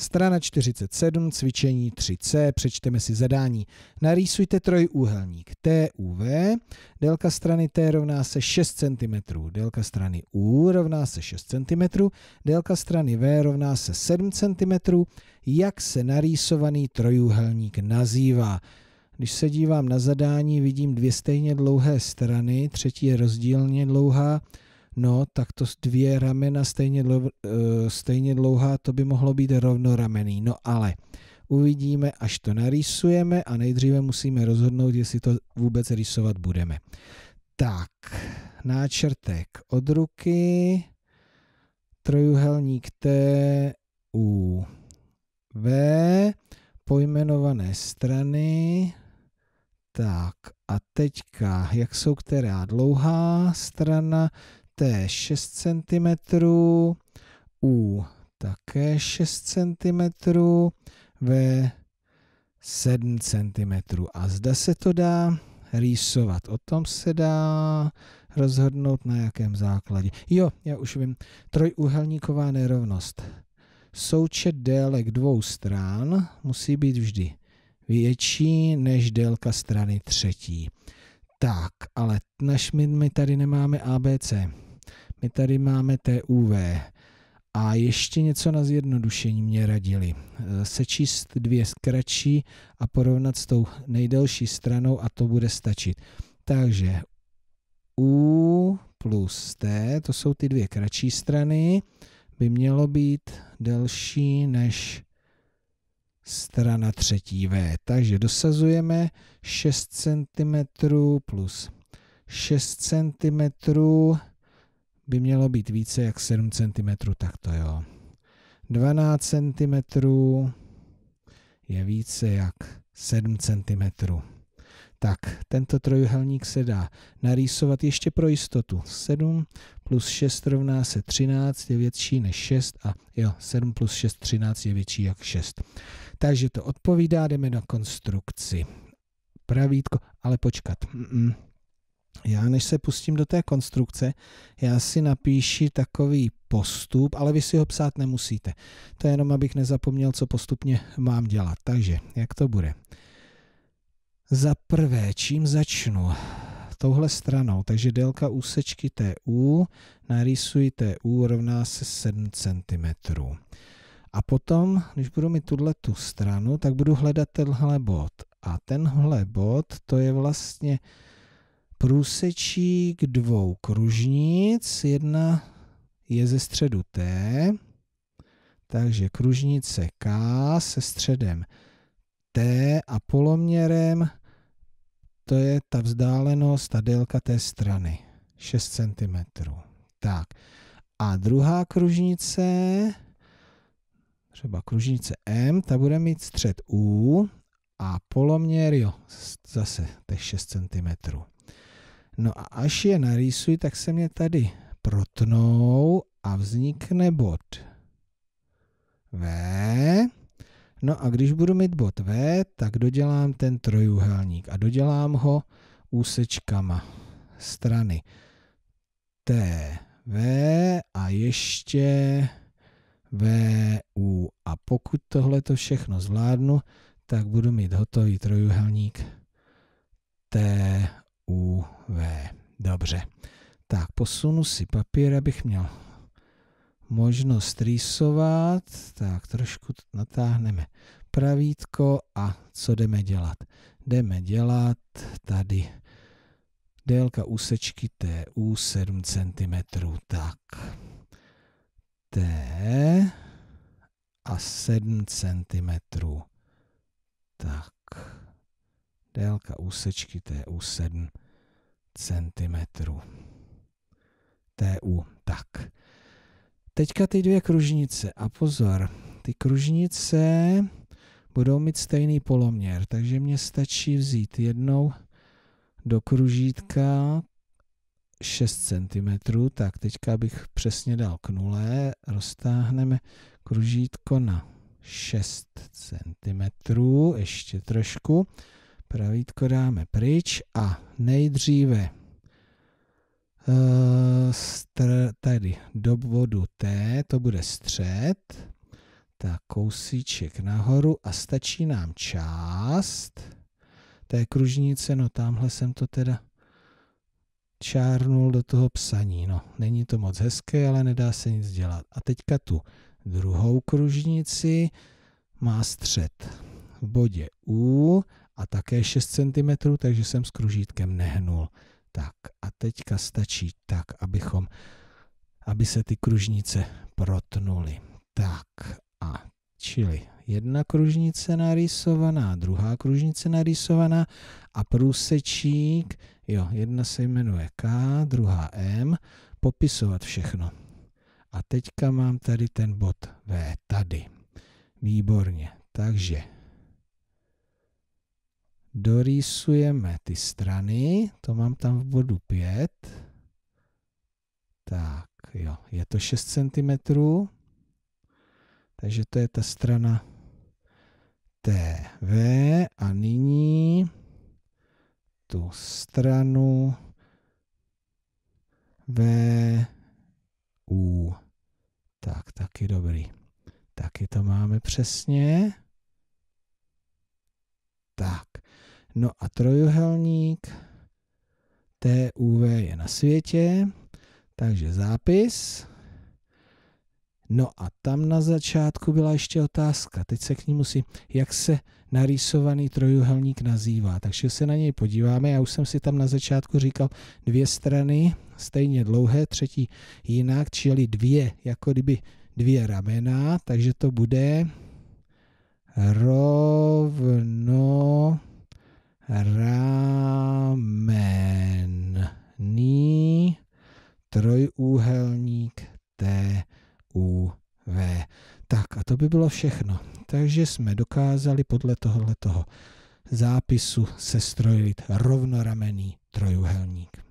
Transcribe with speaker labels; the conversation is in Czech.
Speaker 1: Strana 47, cvičení 3C, přečteme si zadání. Narýsujte trojúhelník TUV, délka strany T rovná se 6 cm, délka strany U rovná se 6 cm, délka strany V rovná se 7 cm, jak se narýsovaný trojúhelník nazývá. Když se dívám na zadání, vidím dvě stejně dlouhé strany, třetí je rozdílně dlouhá, No, tak to dvě ramena stejně, dlou, eh, stejně dlouhá, to by mohlo být rovnoramený. No ale uvidíme, až to narýsujeme a nejdříve musíme rozhodnout, jestli to vůbec rýsovat budeme. Tak, náčrtek od ruky, trojuhelník T, U, V, pojmenované strany, tak a teďka, jak jsou která dlouhá strana, té 6 cm, U také 6 cm, V 7 cm. A zde se to dá rýsovat. O tom se dá rozhodnout, na jakém základě. Jo, já už vím, trojúhelníková nerovnost. Součet délek dvou stran musí být vždy větší než délka strany třetí. Tak, ale naš my, my tady nemáme ABC. My tady máme TUV. A ještě něco na zjednodušení mě radili. Eh, sečíst dvě kratší a porovnat s tou nejdelší stranou a to bude stačit. Takže U plus T, to jsou ty dvě kratší strany, by mělo být delší než strana třetí V. Takže dosazujeme 6 cm plus 6 cm by mělo být více jak 7 cm, tak to jo. 12 cm je více jak 7 cm. Tak, tento trojuhelník se dá narýsovat ještě pro jistotu. 7 plus 6 rovná se 13, je větší než 6 a jo, 7 plus 6, 13 je větší jak 6. Takže to odpovídá, jdeme na konstrukci. Pravítko, ale počkat. Mm -mm já než se pustím do té konstrukce, já si napíši takový postup, ale vy si ho psát nemusíte. To je jenom, abych nezapomněl, co postupně mám dělat. Takže, jak to bude? Za prvé, čím začnu? Touhle stranou, takže délka úsečky TU, narýsuji TU rovná se 7 cm. A potom, když budu mít tuhle tu stranu, tak budu hledat tenhle bod. A tenhle bod, to je vlastně průsečík dvou kružnic, jedna je ze středu T, takže kružnice K se středem T a poloměrem, to je ta vzdálenost, ta délka té strany, 6 cm. Tak. A druhá kružnice, třeba kružnice M, ta bude mít střed U a poloměr, jo, zase těch 6 cm. No a až je narýsuji, tak se mě tady protnou a vznikne bod V. No a když budu mít bod V, tak dodělám ten trojuhelník a dodělám ho úsečkama strany T, V a ještě U. A pokud tohle to všechno zvládnu, tak budu mít hotový trojuhelník T, u, V. Dobře. Tak, posunu si papír, abych měl možnost rýsovat. Tak, trošku natáhneme pravítko a co jdeme dělat? Jdeme dělat tady délka úsečky TU 7 cm. Tak, T a 7 cm. Tak. Délka úsečky TU 7 cm. TU. Tak. Teďka ty dvě kružnice. A pozor, ty kružnice budou mít stejný poloměr, takže mě stačí vzít jednou do kružítka 6 cm, tak teďka bych přesně dal k nule, roztáhneme kružítko na 6 cm, ještě trošku. Pravítko dáme pryč a nejdříve eh, tady do bodu T, to bude střed, tak kousíček nahoru a stačí nám část té kružnice, no tamhle jsem to teda čárnul do toho psaní, no není to moc hezké, ale nedá se nic dělat. A teďka tu druhou kružnici má střed v bodě U a také 6 cm, takže jsem s kružítkem nehnul. Tak a teďka stačí tak, abychom, aby se ty kružnice protnuly. Tak a čili jedna kružnice narysovaná, druhá kružnice narysovaná a průsečík, jo, jedna se jmenuje K, druhá M, popisovat všechno. A teďka mám tady ten bod V tady. Výborně. Takže dorýsujeme ty strany, to mám tam v bodu 5. Tak jo, je to 6 cm, takže to je ta strana TV a nyní tu stranu VU. Tak, taky dobrý. Taky to máme přesně. Tak. No a trojuhelník TUV je na světě, takže zápis. No a tam na začátku byla ještě otázka, teď se k ní musím, jak se narýsovaný trojuhelník nazývá. Takže se na něj podíváme, já už jsem si tam na začátku říkal dvě strany, stejně dlouhé, třetí jinak, čili dvě, jako kdyby dvě ramena, takže to bude rovno rámenný trojúhelník T U V. Tak a to by bylo všechno. Takže jsme dokázali podle tohoto zápisu sestrojit rovnoramený trojúhelník.